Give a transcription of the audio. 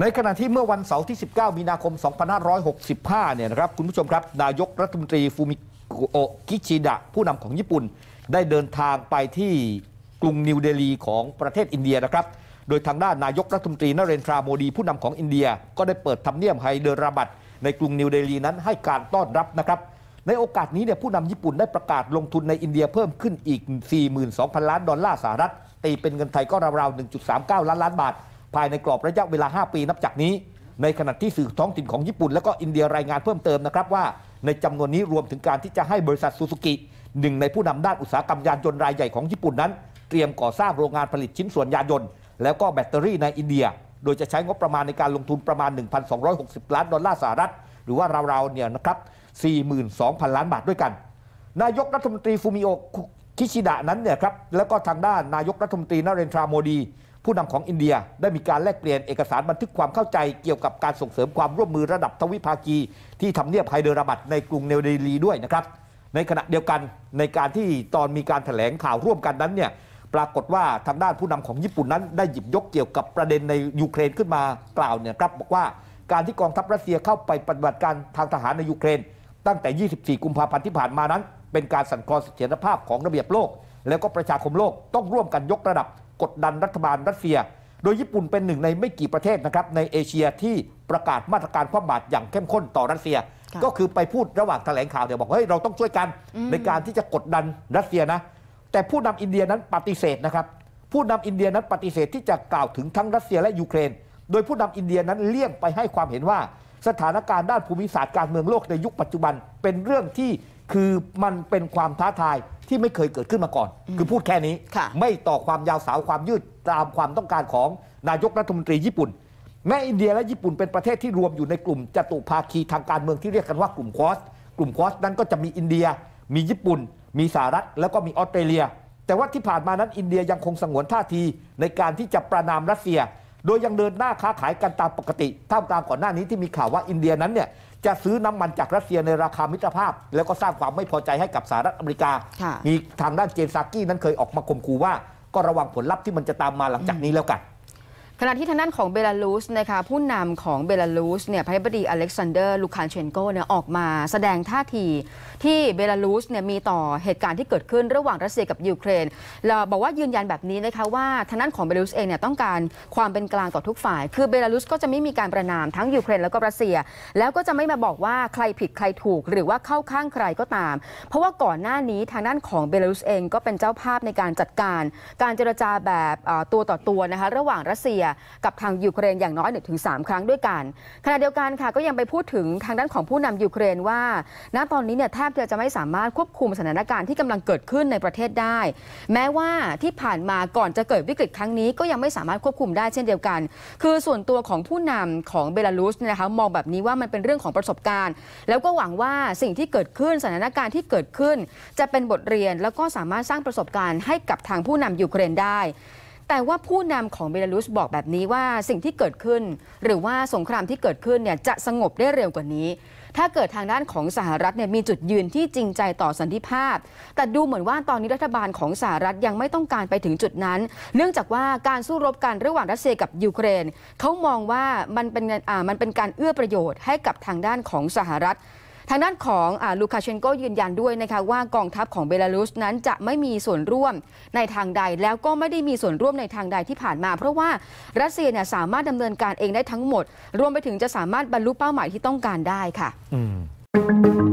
ในขณะที่เมื่อวันเสาร์ที่ 19 มีนาคม 2565 เนี่ยนะครับคุณผู้ชมครับนายกรัฐมนตรีฟูมิโอกิชิดะผู้นำของญี่ปุ่นได้เดินทางไปที่กรุงนิวเดลีของประเทศอินเดียนะครับโดยทางด้าน นายกรัฐมนตรีนเรนทราโมดีผู้นำของอินเดีย ก็ได้เปิดทำเนียมไฮเดราบัดในกรุงนิวเดลีนั้นให้การต้อนรับนะครับ ในโอกาสนี้เนี่ยผู้นำญี่ปุ่นได้ประกาศลงทุนในอินเดียเพิ่มขึ้นอีก 42,000 ล้านดอลลาร์สหรัฐตีเป็นเงินไทยก็ราวๆ 1.39 ล้านล้านบาทภายในกรอบระยะเวลา 5 ปีนับจากนี้ ในขณะที่สื่อท้องถิ่นของญี่ปุ่นและก็อินเดียรายงานเพิ่มเติมนะครับว่า ในจำนวนนี้รวมถึงการที่จะให้บริษัทซูซูกิ หนึ่ง ในผู้นำด้านอุตสาหกรรมยานยนต์รายใหญ่ของญี่ปุ่นนั้น เตรียมก่อสร้างโรงงานผลิตชิ้นส่วนยานยนต์ แล้วก็แบตเตอรี่ในอินเดีย โดยจะใช้งบประมาณในการลงทุนประมาณ 1,260ล้านดอลลาร์สหรัฐ หรือว่าราวๆเนี่ยนะครับ42,000ล้านบาทด้วยกัน นายกรัฐมนตรีฟูมิโอคิชิดะนั้นเนี่ยครับแล้วก็ทางด้านนายกรัฐมนตรีนเรนทราโมดีผู้นำของอินเดียได้มีการแลกเปลี่ยนเอกสารบันทึกความเข้าใจเกี่ยวกับการส่งเสริมความร่วมมือระดับทวิภาคีที่ทำเนียบไฮเดอรบัตในกรุงเนวเดลีด้วยนะครับ ในขณะเดียวกันในการที่ตอนมีการถแถลงข่าวร่วมกันนั้นเนี่ยปรากฏว่าทางด้านผู้นำของญี่ปุ่นนั้นได้หยิบยกเกี่ยวกับประเด็นในยูเครนขึ้นมา กล่าวเนี่ยครับบอกว่าการที่กองทัพรัสเซียเข้าไปปฏิบัติการทางทหารในยูเครน ตั้งแต่ 24 กุมภาพันธ์ที่ผ่านมานั้น เป็นการสั่นคลอนเสถียรภาพของระเบียบโลก แล้วก็ประชาคมโลกต้องร่วมกันยกระดับกดดันรัฐบาลรัสเซียโดยญี่ปุ่นเป็นหนึ่งในไม่กี่ประเทศนะครับ ในเอเชียที่ประกาศมาตรการคว่ำบาตรอย่างเข้มข้นต่อรัสเซีย ก็คือไปพูดระหว่างแถลงข่าวเดี๋ยวบอกเฮ้ยเราต้องช่วยกันในการที่จะกดดันรัสเซียนะแต่ผู้นำอินเดียนั้นปฏิเสธนะครับ ผู้นำอินเดียนั้นปฏิเสธที่จะกล่าวถึงทั้งรัสเซียและยูเครน โดยผู้นำอินเดียนั้นเลี่ยงไปให้ความเห็นว่าสถานการณ์ด้านภูมิศาสตร์การเมืองโลกในยุคปัจจุบันเป็นเรื่องที่คือมันเป็นความท้าทายที่ไม่เคยเกิดขึ้นมาก่อน คือพูดแค่นี้ ไม่ต่อความยาวสาวความยืดตามความต้องการของนายกรัฐมนตรี ญี่ปุ่น แม้อินเดียและญี่ปุ่นเป็นประเทศที่รวมอยู่ในกลุ่มจตุภาคีทางการเมืองที่เรียกกันว่ากลุ่มคอสกลุ่มคอสนั้นก็จะมีอินเดีย มีญี่ปุ่น มีสหรัฐ แล้วก็มีออสเตรเลีย แต่ว่าที่ผ่านมานั้นอินเดียยังคงสงวนท่าทีในการที่จะประนามรัสเซีย โดยยังเดินหน้าค้าขายกันตามปกติท่ามกลางก่อนหน้านี้ที่มีข่าวว่าอินเดียนั้นเนี่ยจะซื้อน้ำมันจากรัสเซียในราคามิตรภาพ แล้วก็สร้างความไม่พอใจให้กับสหรัฐอเมริกามีทางด้านเจนซากี้นั้นเคยออกมาข่มขู่ว่า ก็ระวังผลลัพธ์ที่มันจะตามมาหลังจากนี้แล้วกันขณะที่ทางด้านของเบลารุสนะคะผู้นำของเบลารุสเนี่ยพระบดีอเล็กซานเดอร์ลูคานเชนโกเนี่ยออกมาแสดงท่าทีที่เบลารุสเนี่ยมีต่อเหตุการณ์ที่เกิดขึ้น ระหว่างรัสเซียกับยูเครนเราบอกว่ายืนยันแบบนี้นะคะว่าทางด้านของเบลารุสเองเนี่ยต้องการความเป็นกลางต่อทุกฝ่ายคือเบลารุสก็จะไม่มีการประนามทั้งยูเครนแล้วก็รัสเซีย แล้วก็จะไม่มาบอกว่าใครผิดใครถูกหรือว่าเข้าข้างใครก็ตามเพราะว่าก่อนหน้านี้ทางด้านของเบลารุสเองก็เป็นเจ้าภาพในการจัดการการเจรจาแบบตัวต่อตัวนะคะระหว่างรัสเซียกับทางยูเครนอย่างน้อยถึงามครั้งด้วยกัน ขณะเดียวกันค่ะก็ยังไปพูดถึงทางด้านของผู้นำยูเครนว่า ณตอนนี้เนี่ยแทบจะไม่สามารถควบคุมสถานการณ์ที่กำลังเกิดขึ้นในประเทศได้ แม้ว่าที่ผ่านมาก่อนจะเกิดวิกฤตครั้งนี้ก็ยังไม่สามารถควบคุมได้เช่นเดียวกันคือส่วนตัวของผู้นำของเบลารุสนะคะมองแบบนี้ว่ามันเป็นเรื่องของประสบการณ์ แล้วก็หวังว่าสิ่งที่เกิดขึ้นสถานการณ์ที่เกิดขึ้น จะเป็นบทเรียนแล้วก็สามารถสร้างประสบการณ์ให้กับทางผู้นำยูเครนได้แต่ว่าผู้นำของเบลารุสบอกแบบนี้ว่าสิ่งที่เกิดขึ้น หรือว่าสงครามที่เกิดขึ้นเนี่ยจะสงบได้เร็วกว่านี้ ถ้าเกิดทางด้านของสหรัฐเนี่ยมีจุดยืนที่จริงใจต่อสันติภาพ แต่ดูเหมือนว่าตอนนี้รัฐบาลของสหรัฐยังไม่ต้องการไปถึงจุดนั้น เนื่องจากว่าการสู้รบกันระหว่างรัสเซียกับยูเครนเขามองว่ามันเป็นมันเป็นการเอื้อประโยชน์ให้กับทางด้านของสหรัฐทางด้านของอลูคาเชนโกยืนยันด้วยนะคะว่ากองทัพของเบลารุสนั้นจะไม่มีส่วนร่วมในทางใดแล้วก็ไม่ได้มีส่วนร่วมในทางใดที่ผ่านมา เพราะว่ารัสเซียเนี่ยสามารถดำเนินการเองได้ทั้งหมดรวมไปถึงจะสามารถบรรลุเป้าหมายที่ต้องการได้ค่ะ